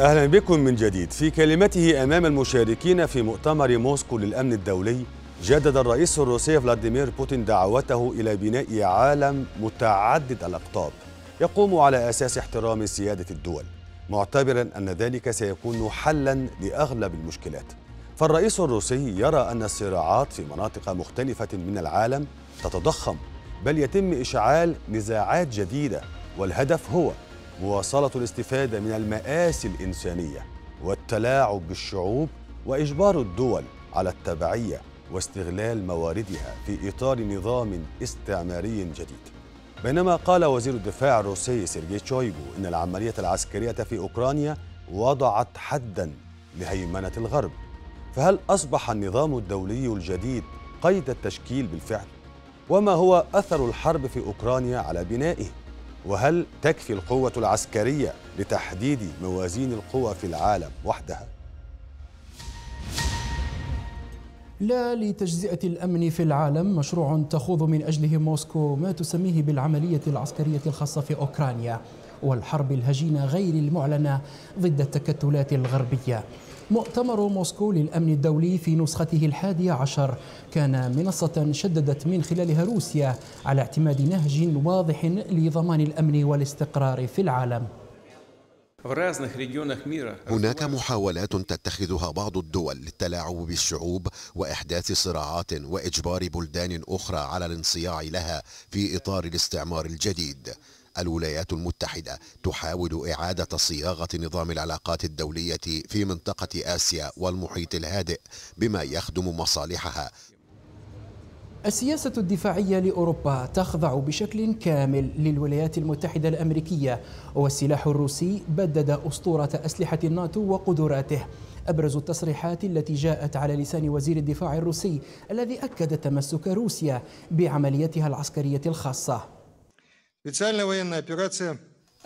أهلا بكم من جديد في كلمته أمام المشاركين في مؤتمر موسكو للأمن الدولي جدد الرئيس الروسي فلاديمير بوتين دعوته إلى بناء عالم متعدد الأقطاب يقوم على أساس احترام سيادة الدول معتبرا أن ذلك سيكون حلا لأغلب المشكلات فالرئيس الروسي يرى أن الصراعات في مناطق مختلفة من العالم تتضخم بل يتم إشعال نزاعات جديدة والهدف هو مواصلة الاستفادة من المآسي الإنسانية والتلاعب بالشعوب وإجبار الدول على التبعية واستغلال مواردها في إطار نظام استعماري جديد بينما قال وزير الدفاع الروسي سيرجي شويغو إن العملية العسكرية في أوكرانيا وضعت حداً لهيمنة الغرب فهل أصبح النظام الدولي الجديد قيد التشكيل بالفعل؟ وما هو أثر الحرب في أوكرانيا على بنائه؟ وهل تكفي القوة العسكرية لتحديد موازين القوى في العالم وحدها؟ لا لتجزئة الأمن في العالم مشروع تخوض من أجله موسكو ما تسميه بالعملية العسكرية الخاصة في أوكرانيا والحرب الهجينة غير المعلنة ضد التكتلات الغربية مؤتمر موسكو للأمن الدولي في نسخته الحادية عشر كان منصة شددت من خلالها روسيا على اعتماد نهج واضح لضمان الأمن والاستقرار في العالم هناك محاولات تتخذها بعض الدول للتلاعب بالشعوب واحداث صراعات واجبار بلدان اخرى على الانصياع لها في اطار الاستعمار الجديد الولايات المتحدة تحاول إعادة صياغة نظام العلاقات الدولية في منطقة آسيا والمحيط الهادئ بما يخدم مصالحها السياسة الدفاعية لأوروبا تخضع بشكل كامل للولايات المتحدة الأمريكية والسلاح الروسي بدد أسطورة أسلحة الناتو وقدراته أبرز التصريحات التي جاءت على لسان وزير الدفاع الروسي الذي أكد تمسك روسيا بعمليتها العسكرية الخاصة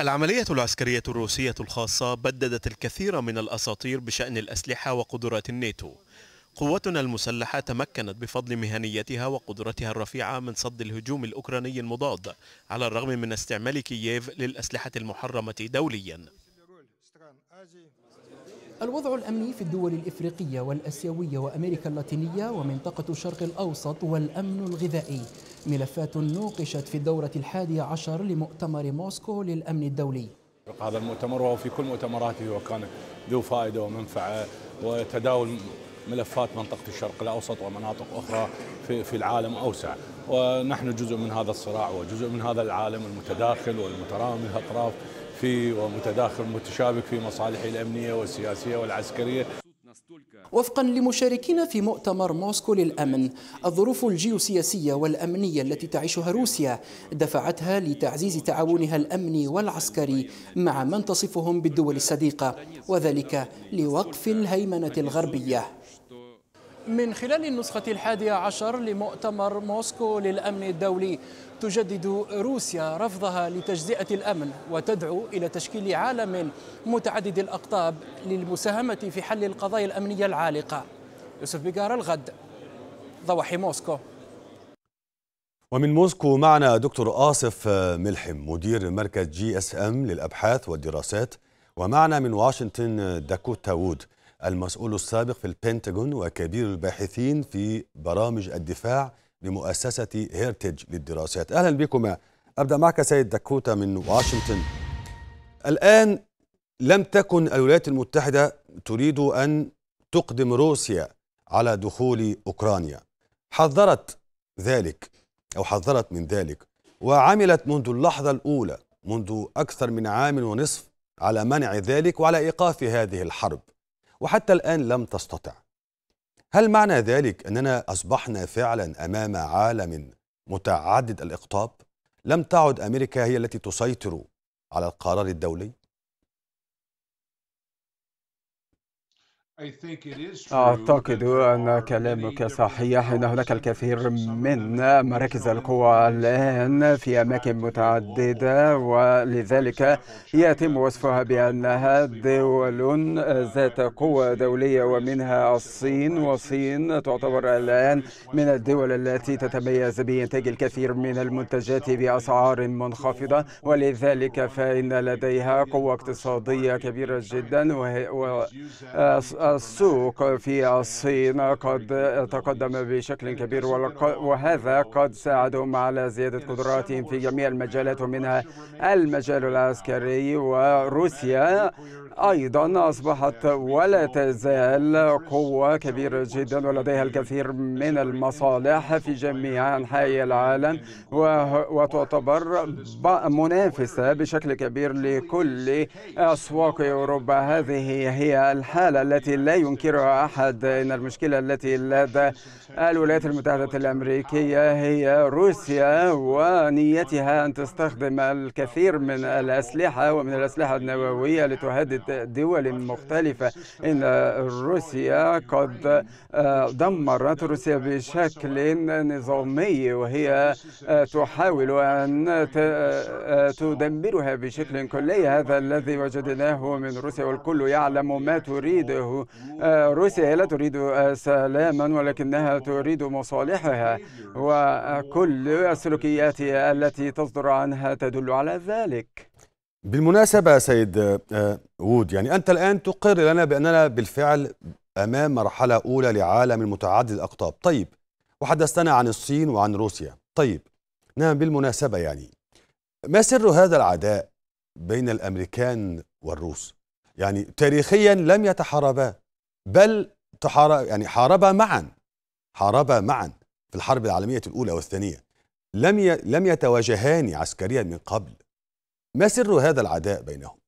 العملية العسكرية الروسية الخاصة بددت الكثير من الأساطير بشأن الأسلحة وقدرات الناتو قوتنا المسلحة تمكنت بفضل مهنيتها وقدرتها الرفيعة من صد الهجوم الأوكراني المضاد على الرغم من استعمال كييف للأسلحة المحرمة دوليا الوضع الأمني في الدول الإفريقية والأسيوية وأمريكا اللاتينية ومنطقة الشرق الأوسط والأمن الغذائي ملفات نوقشت في الدورة الحادية عشر لمؤتمر موسكو للأمن الدولي هذا المؤتمر وهو في كل مؤتمراته وكان ذو فائدة ومنفعة وتداول ملفات منطقة الشرق الأوسط ومناطق أخرى في, في العالم أوسع ونحن جزء من هذا الصراع وجزء من هذا العالم المتداخل والمترامي الأطراف فيه ومتداخل متشابك في مصالحه الأمنية والسياسية والعسكرية وفقا لمشاركين في مؤتمر موسكو للامن الظروف الجيوسياسيه والامنيه التي تعيشها روسيا دفعتها لتعزيز تعاونها الامني والعسكري مع من تصفهم بالدول الصديقه وذلك لوقف الهيمنه الغربيه من خلال النسخة الحادية عشر لمؤتمر موسكو للأمن الدولي تجدد روسيا رفضها لتجزئة الأمن وتدعو إلى تشكيل عالم متعدد الأقطاب للمساهمة في حل القضايا الأمنية العالقة يوسف بقار الغد ضواحي موسكو ومن موسكو معنا دكتور آصف ملحم مدير مركز جي اس ام للأبحاث والدراسات ومعنا من واشنطن داكوتا وود المسؤول السابق في البنتاغون وكبير الباحثين في برامج الدفاع لمؤسسة هيرتج للدراسات أهلا بكم أبدأ معك سيد داكوتا من واشنطن الآن لم تكن الولايات المتحدة تريد أن تقدم روسيا على دخول أوكرانيا حذرت ذلك أو حذرت من ذلك وعملت منذ اللحظة الأولى منذ أكثر من عام ونصف على منع ذلك وعلى إيقاف هذه الحرب وحتى الآن لم تستطع هل معنى ذلك أننا أصبحنا فعلا أمام عالم متعدد الإقطاب؟ لم تعد أمريكا هي التي تسيطر على القرار الدولي؟ أعتقد أن كلامك صحيح أن هناك uh, الكثير من مراكز القوى الآن في أماكن متعددة ولذلك يتم وصفها بأنها دول ذات قوة دولية ومنها الصين والصين تعتبر الآن من الدول التي تتميز بإنتاج الكثير من المنتجات بأسعار منخفضة ولذلك فإن لديها قوة اقتصادية كبيرة جدا وهي السوق في الصين قد تقدم بشكل كبير وهذا قد ساعدهم على زيادة قدراتهم في جميع المجالات ومنها المجال العسكري وروسيا أيضا أصبحت ولا تزال قوة كبيرة جدا ولديها الكثير من المصالح في جميع أنحاء العالم وتعتبر منافسة بشكل كبير لكل أسواق أوروبا هذه هي الحالة التي لا ينكرها أحد إن المشكلة التي لدى الولايات المتحدة الأمريكية هي روسيا ونيتها أن تستخدم الكثير من الأسلحة ومن الأسلحة النووية لتهدد دول مختلفة إن روسيا قد آه، دمرت روسيا بشكل نظامي وهي آه، تحاول أن آه، تدمرها بشكل كلي هذا الذي وجدناه من روسيا والكل يعلم ما تريده روسيا لا تريد سلاما ولكنها تريد مصالحها وكل السلوكيات التي تصدر عنها تدل على ذلك بالمناسبة سيد آه، آه، وود يعني أنت الآن تقر لنا بأننا بالفعل أمام مرحلة أولى لعالم متعدد الأقطاب طيب وحدثتنا عن الصين وعن روسيا طيب نعم بالمناسبة يعني ما سر هذا العداء بين الأمريكان والروس يعني تاريخيا لم يتحاربا بل تحارب يعني حاربا معا حاربا معا في الحرب العالمية الأولى والثانية لم ي... لم يتواجهان عسكريا من قبل ما سر هذا العداء بينهم؟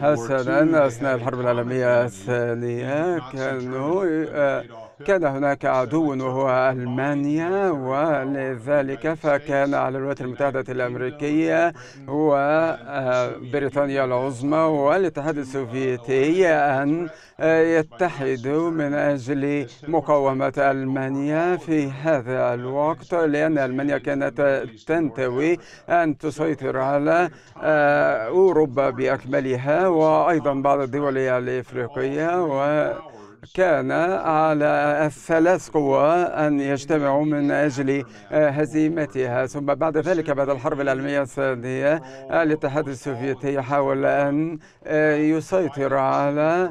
حسنا أثناء الحرب العالمية الثانية كانوا كان هناك عدو وهو ألمانيا ولذلك فكان على الولايات المتحدة الأمريكية وبريطانيا آه، العظمى والاتحاد السوفيتي أن آه، يتحدوا من أجل مقاومة ألمانيا في هذا الوقت لأن ألمانيا كانت تنتوي أن تسيطر على آه، أوروبا بأكملها وأيضا بعض الدول الإفريقية و كان على الثلاث قوى أن يجتمعوا من أجل آه، هزيمتها ثم بعد ذلك بعد الحرب العالمية الثانية آه، الاتحاد السوفيتي يحاول أن آه، يسيطر على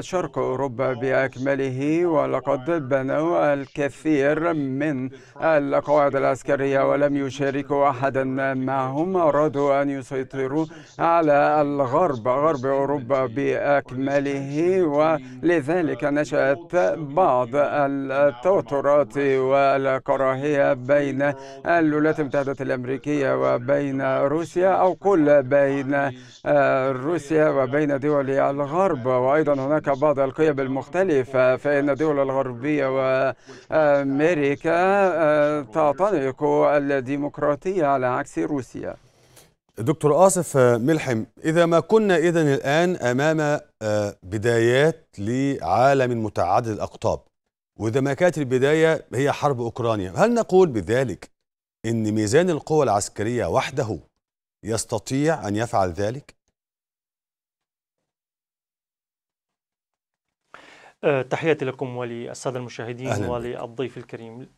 شرق أوروبا بأكمله ولقد بنوا الكثير من القواعد العسكرية ولم يشاركوا أحدا معهم أرادوا أن يسيطروا على الغرب غرب أوروبا بأكمله ولذلك هنالك نشأت بعض التوترات والكراهية بين الولايات المتحدة الأمريكية وبين روسيا أو قل بين روسيا وبين دول الغرب وأيضا هناك بعض القيم المختلفة فإن الدول الغربية وأمريكا تعتنق الديمقراطية على عكس روسيا دكتور آصف ملحم إذا ما كنا إذا الآن أمام آه، بدايات لعالم متعدد الأقطاب وإذا ما كانت البداية هي حرب أوكرانيا هل نقول بذلك إن ميزان القوى العسكرية وحده يستطيع أن يفعل ذلك؟ آه، تحياتي لكم وللسادة المشاهدين أهلاً. وللضيف الكريم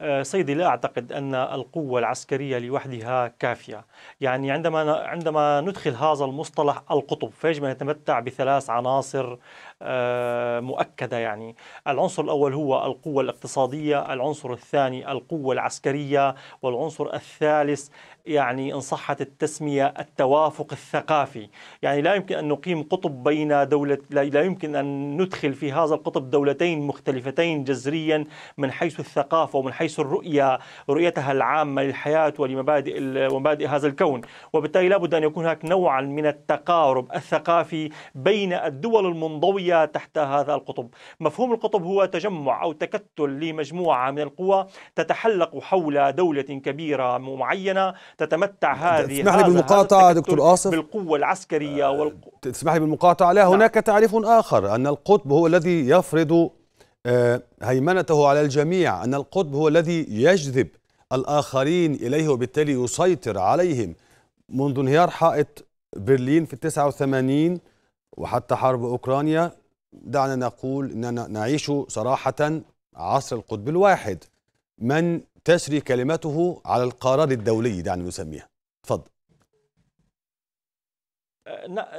آه، سيدي لا أعتقد أن القوة العسكرية لوحدها كافية يعني عندما عندما ندخل هذا المصطلح القطب فيجب أن يتمتع بثلاث عناصر آه، مؤكدة يعني العنصر الأول هو القوة الاقتصادية العنصر الثاني القوة العسكرية والعنصر الثالث يعني إن صحت التسمية التوافق الثقافي يعني لا يمكن أن نقيم قطب بين دولة لا يمكن أن ندخل في هذا القطب دولتين مختلفتين جذريا من حيث الثقافة ومن حيث الرؤية رؤيتها العامة للحياة ولمبادئ ومبادئ هذا الكون وبالتالي لابد أن يكون هناك نوعا من التقارب الثقافي بين الدول المنضوية تحت هذا القطب مفهوم القطب هو تجمع أو تكتل لمجموعة من القوى تتحلق حول دولة كبيرة معينة تتمتع هذه تسمح لي بالمقاطعة دكتور آصف بالقوة العسكرية آه، والقوة تسمح لي بالمقاطعة لا نعم. هناك نعم. تعريف آخر أن القطب هو الذي يفرض آه، هيمنته على الجميع أن القطب هو الذي يجذب الآخرين إليه وبالتالي يسيطر عليهم منذ انهيار حائط برلين في التسعة وثمانين وحتى حرب أوكرانيا دعنا نقول أننا نعيش صراحة عصر القطب الواحد من تسري كلمته على القرار الدولي دعنا نسميها تفضل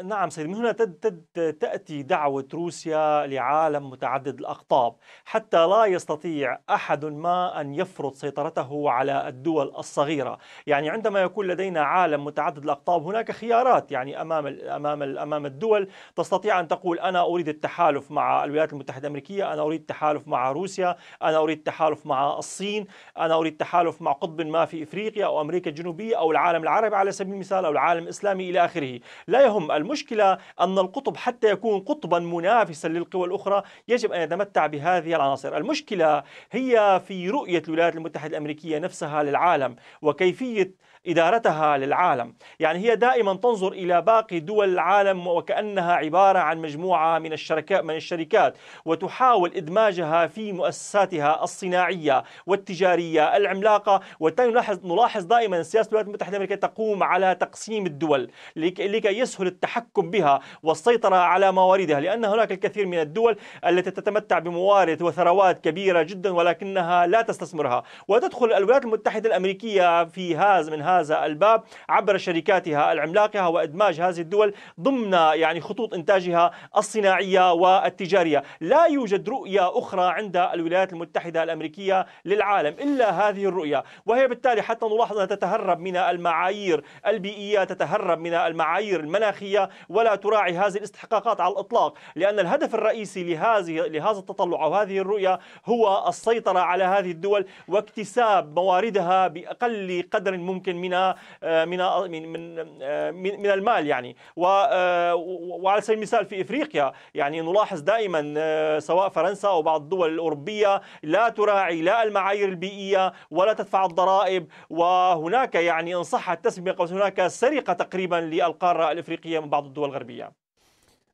نعم سيد من هنا تد تد تأتي دعوة روسيا لعالم متعدد الأقطاب حتى لا يستطيع أحد ما أن يفرض سيطرته على الدول الصغيرة يعني عندما يكون لدينا عالم متعدد الأقطاب هناك خيارات يعني أمام, أمام, أمام الدول تستطيع أن تقول أنا أريد التحالف مع الولايات المتحدة الأمريكية أنا أريد التحالف مع روسيا أنا أريد التحالف مع الصين أنا أريد التحالف مع قطب ما في إفريقيا أو أمريكا الجنوبية أو العالم العربي على سبيل المثال أو العالم الإسلامي إلى آخره لا يهم المشكلة أن القطب حتى يكون قطبا منافسا للقوى الأخرى يجب أن يتمتع بهذه العناصر المشكلة هي في رؤية الولايات المتحدة الأمريكية نفسها للعالم وكيفية إدارتها للعالم يعني هي دائما تنظر إلى باقي دول العالم وكأنها عبارة عن مجموعة من الشركات من الشركات وتحاول إدماجها في مؤسساتها الصناعية والتجارية العملاقة ونلاحظ نلاحظ دائما سياسة الولايات المتحدة الأمريكية تقوم على تقسيم الدول لكي يسهل التحكم بها والسيطرة على مواردها لأن هناك الكثير من الدول التي تتمتع بموارد وثروات كبيرة جدا ولكنها لا تستثمرها وتدخل الولايات المتحدة الأمريكية في هذا من هذا هذا الباب عبر شركاتها العملاقة وإدماج هذه الدول ضمن يعني خطوط إنتاجها الصناعية والتجارية لا يوجد رؤية أخرى عند الولايات المتحدة الأمريكية للعالم إلا هذه الرؤية وهي بالتالي حتى نلاحظ أنها تتهرب من المعايير البيئية تتهرب من المعايير المناخية ولا تراعي هذه الاستحقاقات على الإطلاق لأن الهدف الرئيسي لهذه لهذا التطلع أو هذه الرؤية هو السيطرة على هذه الدول واكتساب مواردها بأقل قدر ممكن آه، آه، من من من آه، من, من المال يعني وعلى سبيل المثال في افريقيا يعني نلاحظ دائما سواء فرنسا او بعض الدول الاوروبيه لا تراعي لا المعايير البيئيه ولا تدفع الضرائب وهناك يعني ان صح التسميه هناك سرقه تقريبا للقاره الافريقيه من بعض الدول الغربيه.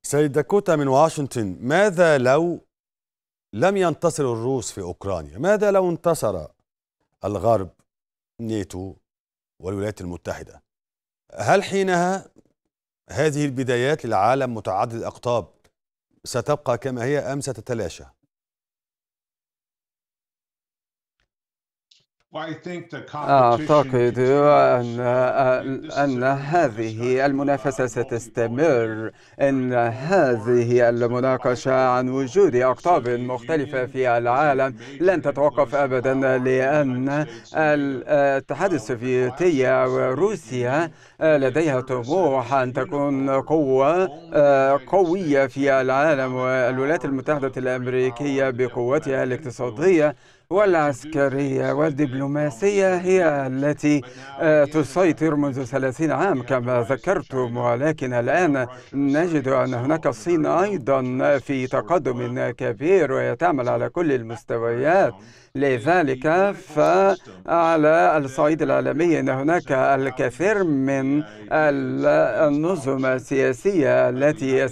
سيد داكوتا من واشنطن ماذا لو لم ينتصر الروس في اوكرانيا؟ ماذا لو انتصر الغرب نيتو والولايات المتحدة هل حينها هذه البدايات للعالم متعدد الأقطاب ستبقى كما هي أم ستتلاشى؟ أعتقد أن أن هذه المنافسة ستستمر إن هذه المناقشة عن وجود أقطاب مختلفة في العالم لن تتوقف أبدا لأن الاتحاد السوفيتي وروسيا آه، لديها طموح أن تكون قوة آه، قوية في العالم والولايات المتحدة الأمريكية بقوتها الاقتصادية والعسكرية والدبلوماسية هي التي آه، تسيطر منذ 30 عام كما ذكرتم ولكن الآن نجد أن هناك الصين أيضا في تقدم كبير وهي تعمل على كل المستويات لذلك فعلى الصعيد العالمي أن هناك الكثير من النظم السياسية التي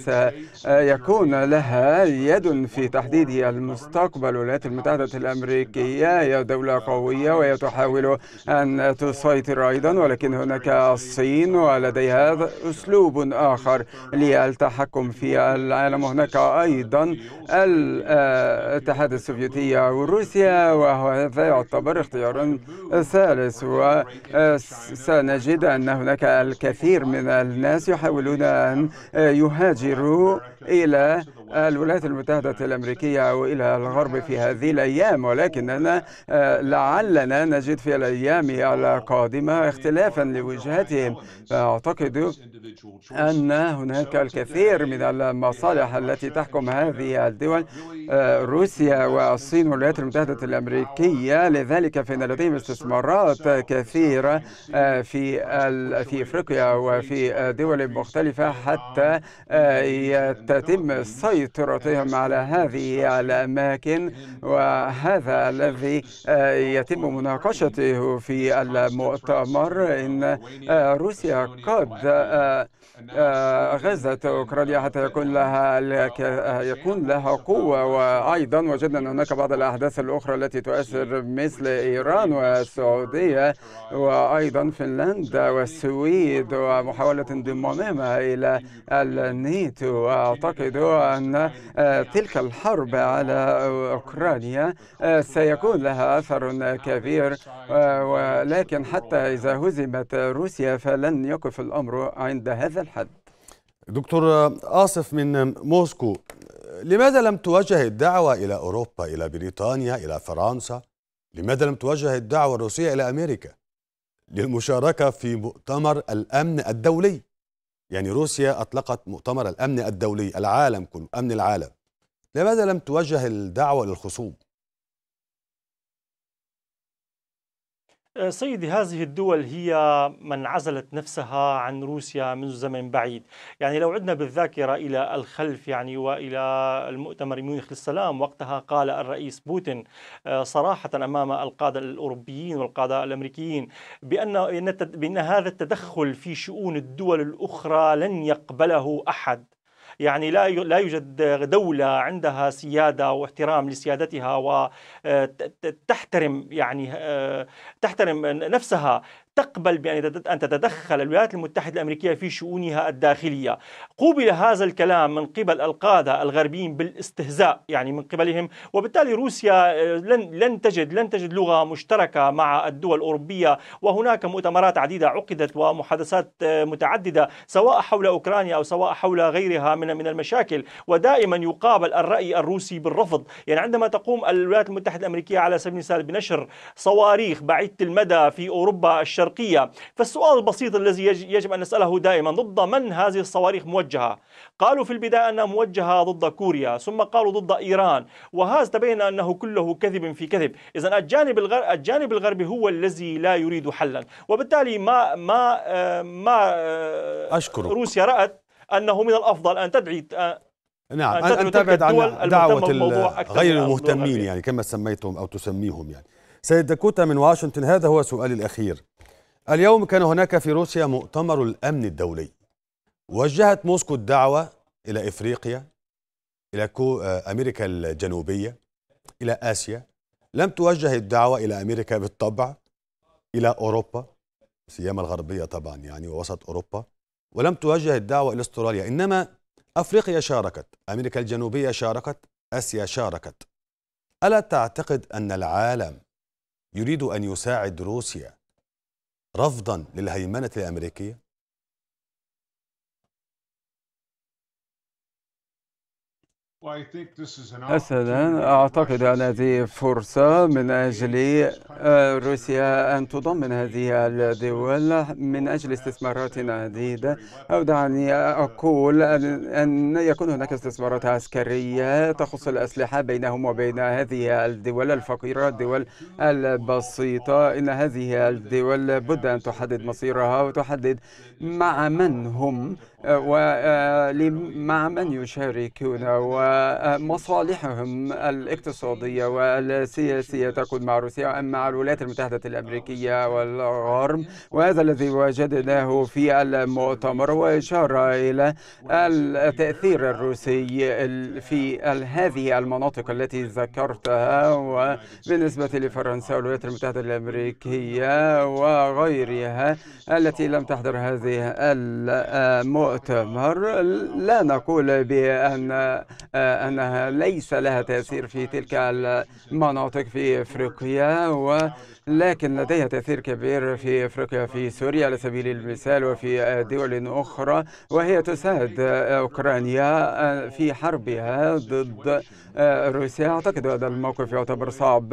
سيكون لها يد في تحديد المستقبل الولايات المتحدة الأمريكية هي دولة قوية وهي تحاول أن تسيطر أيضا ولكن هناك الصين ولديها أسلوب آخر للتحكم في العالم هناك أيضا الاتحاد السوفيتي وروسيا وهذا يعتبر اختيار ثالث وسنجد أن هناك الكثير من الناس يحاولون أن يهاجروا إلى الولايات المتحدة الأمريكية وإلى الغرب في هذه الأيام ولكننا آه، لعلنا نجد في الأيام القادمة اختلافا لوجهتهم أعتقد أن هناك الكثير من المصالح التي تحكم هذه الدول آه، روسيا والصين والولايات المتحدة الأمريكية لذلك فإن لديهم استثمارات كثيرة آه، في في افريقيا وفي دول مختلفة حتى تتم السيطرة في على هذه الأماكن وهذا الذي آه، يتم مناقشته في المؤتمر إن آه، روسيا قد آه، آه، غزة أوكرانيا حتى يكون لها يكون لها قوة وأيضا وجدنا أن هناك بعض الأحداث الأخرى التي تؤثر مثل إيران والسعودية وأيضا فنلندا والسويد ومحاولة انضمامها إلى النيتو وأعتقد أن آه، تلك الحرب على أوكرانيا آه، سيكون لها أثر كبير ولكن حتى إذا هزمت روسيا فلن يقف الأمر عند هذا الحد الحد دكتور آصف من موسكو لماذا لم توجه الدعوة إلى أوروبا إلى بريطانيا إلى فرنسا لماذا لم توجه الدعوة الروسية إلى أمريكا للمشاركة في مؤتمر الأمن الدولي يعني روسيا أطلقت مؤتمر الأمن الدولي العالم كله أمن العالم لماذا لم توجه الدعوة للخصوم آه، سيدي هذه الدول هي من عزلت نفسها عن روسيا منذ زمن بعيد يعني لو عدنا بالذاكرة إلى الخلف يعني وإلى المؤتمر ميونخ للسلام وقتها قال الرئيس بوتين آه، صراحة أمام القادة الأوروبيين والقادة الأمريكيين بأن, بأن هذا التدخل في شؤون الدول الأخرى لن يقبله أحد يعني لا لا يوجد دولة عندها سيادة واحترام لسيادتها وتحترم آه، يعني آه، تحترم نفسها تقبل بأن تتدخل الولايات المتحدة الأمريكية في شؤونها الداخلية قوبل هذا الكلام من قبل القادة الغربيين بالاستهزاء يعني من قبلهم وبالتالي روسيا آه، لن, لن تجد لن تجد لغة مشتركة مع الدول الأوروبية وهناك مؤتمرات عديدة عقدت ومحادثات آه، متعددة سواء حول أوكرانيا أو سواء حول غيرها من من المشاكل ودائما يقابل الرأي الروسي بالرفض يعني عندما تقوم الولايات المتحدة الأمريكية على سبيل المثال بنشر صواريخ بعيدة المدى في أوروبا الشرق الشرقية فالسؤال البسيط الذي يجب أن نسأله دائما ضد من هذه الصواريخ موجهة قالوا في البداية أنها موجهة ضد كوريا ثم قالوا ضد إيران وهذا تبين أنه كله كذب في كذب إذا الجانب, الجانب الغربي هو الذي لا يريد حلا وبالتالي ما ما آه، ما آه، أشكرك. روسيا رأت أنه من الأفضل أن تدعي آه، نعم أن, أن تبعد عن دعوة غير المهتمين يعني كما سميتهم أو تسميهم يعني سيد داكوتا من واشنطن هذا هو سؤالي الأخير اليوم كان هناك في روسيا مؤتمر الأمن الدولي وجهت موسكو الدعوة إلى إفريقيا إلى آه، أمريكا الجنوبية إلى آسيا لم توجه الدعوة إلى أمريكا بالطبع إلى أوروبا سيما الغربية طبعا يعني ووسط أوروبا ولم توجه الدعوة إلى استراليا إنما أفريقيا شاركت أمريكا الجنوبية شاركت آسيا شاركت ألا تعتقد أن العالم يريد أن يساعد روسيا رفضا للهيمنة الأمريكية أسهلا أعتقد أن هذه فرصة من أجل آه، روسيا أن تضمن هذه الدول من أجل استثمارات عديدة أو دعني أقول أن يكون هناك استثمارات عسكرية تخص الأسلحة بينهم وبين هذه الدول الفقيرة الدول البسيطة إن هذه الدول لابد أن تحدد مصيرها وتحدد مع من هم آه، ومع آه، من يشاركون و ومصالحهم الاقتصادية والسياسية تكون مع روسيا أم مع الولايات المتحدة الأمريكية والغرب وهذا الذي وجدناه في المؤتمر هو إشارة إلى التأثير الروسي في هذه المناطق التي ذكرتها وبالنسبة لفرنسا والولايات المتحدة الأمريكية وغيرها التي لم تحضر هذه المؤتمر لا نقول بأن أنها ليس لها تأثير في تلك المناطق في أفريقيا ولكن لديها تأثير كبير في أفريقيا في سوريا على سبيل المثال وفي دول أخرى وهي تساعد أوكرانيا في حربها ضد روسيا أعتقد هذا الموقف يعتبر صعب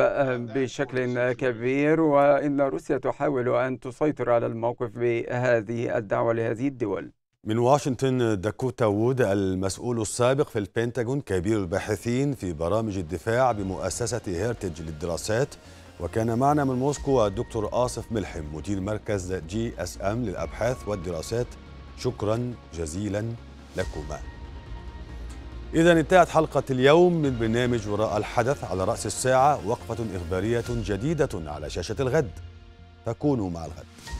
بشكل كبير وإن روسيا تحاول أن تسيطر على الموقف بهذه الدعوة لهذه الدول من واشنطن داكوتا وود المسؤول السابق في البنتاغون كبير الباحثين في برامج الدفاع بمؤسسة هيرتج للدراسات وكان معنا من موسكو الدكتور آصف ملحم مدير مركز جي اس ام للأبحاث والدراسات شكرا جزيلا لكما إذا انتهت حلقة اليوم من برنامج وراء الحدث على رأس الساعة وقفة إخبارية جديدة على شاشة الغد فكونوا مع الغد